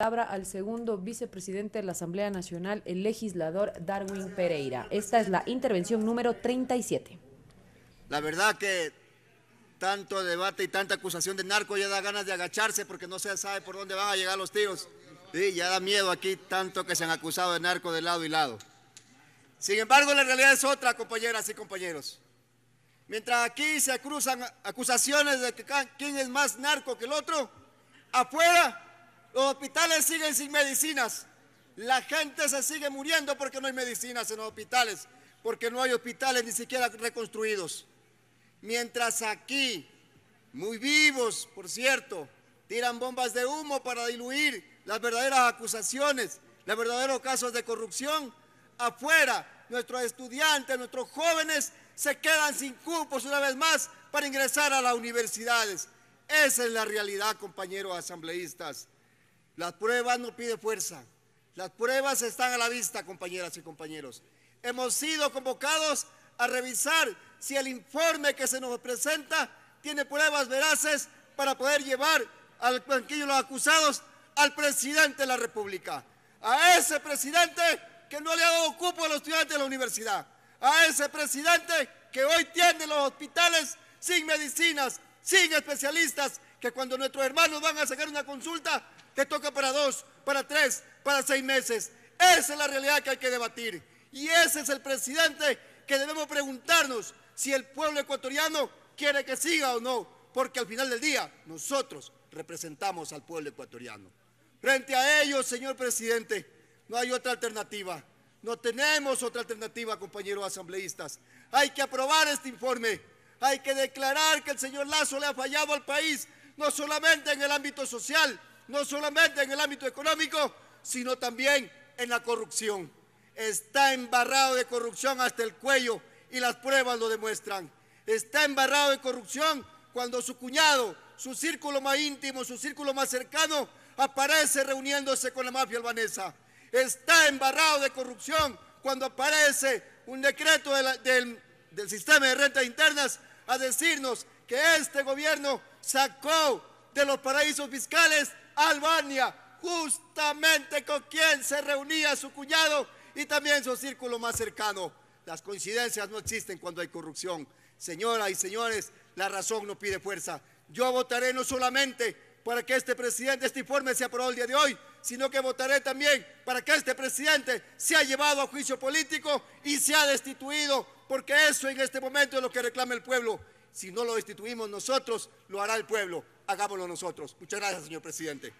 palabra al segundo vicepresidente de la Asamblea Nacional, el legislador Darwin Pereira. Esta es la intervención número 37. La verdad que tanto debate y tanta acusación de narco ya da ganas de agacharse porque no se sabe por dónde van a llegar los tíos. Sí, ya da miedo aquí tanto que se han acusado de narco de lado y lado. Sin embargo, la realidad es otra, compañeras y compañeros. Mientras aquí se cruzan acusaciones de que quién es más narco que el otro, afuera los hospitales siguen sin medicinas. La gente se sigue muriendo porque no hay medicinas en los hospitales, porque no hay hospitales ni siquiera reconstruidos. Mientras aquí, muy vivos, por cierto, tiran bombas de humo para diluir las verdaderas acusaciones, los verdaderos casos de corrupción, afuera nuestros estudiantes, nuestros jóvenes se quedan sin cupos una vez más para ingresar a las universidades. Esa es la realidad, compañeros asambleístas. Las pruebas no piden fuerza. Las pruebas están a la vista, compañeras y compañeros. Hemos sido convocados a revisar si el informe que se nos presenta tiene pruebas veraces para poder llevar al banquillo los acusados al presidente de la República. A ese presidente que no le ha dado cupo a los estudiantes de la universidad. A ese presidente que hoy tiene los hospitales sin medicinas, sin especialistas, que cuando nuestros hermanos van a sacar una consulta te toca para dos, para tres, para seis meses. Esa es la realidad que hay que debatir. Y ese es el presidente que debemos preguntarnos si el pueblo ecuatoriano quiere que siga o no, porque al final del día nosotros representamos al pueblo ecuatoriano. Frente a ellos, señor presidente, no hay otra alternativa. No tenemos otra alternativa, compañeros asambleístas. Hay que aprobar este informe. Hay que declarar que el señor Lazo le ha fallado al país, no solamente en el ámbito social, no solamente en el ámbito económico, sino también en la corrupción. Está embarrado de corrupción hasta el cuello y las pruebas lo demuestran. Está embarrado de corrupción cuando su cuñado, su círculo más íntimo, su círculo más cercano, aparece reuniéndose con la mafia albanesa. Está embarrado de corrupción cuando aparece un decreto del, del sistema de rentas internas a decirnos que este gobierno sacó de los paraísos fiscales Albania, justamente con quien se reunía su cuñado y también su círculo más cercano. Las coincidencias no existen cuando hay corrupción. Señoras y señores, la razón no pide fuerza. Yo votaré no solamente para que este presidente, este informe sea aprobado el día de hoy, sino que votaré también para que este presidente sea llevado a juicio político y sea destituido, porque eso en este momento es lo que reclama el pueblo. Si no lo destituimos nosotros, lo hará el pueblo hagámoslo nosotros. Muchas gracias, señor presidente.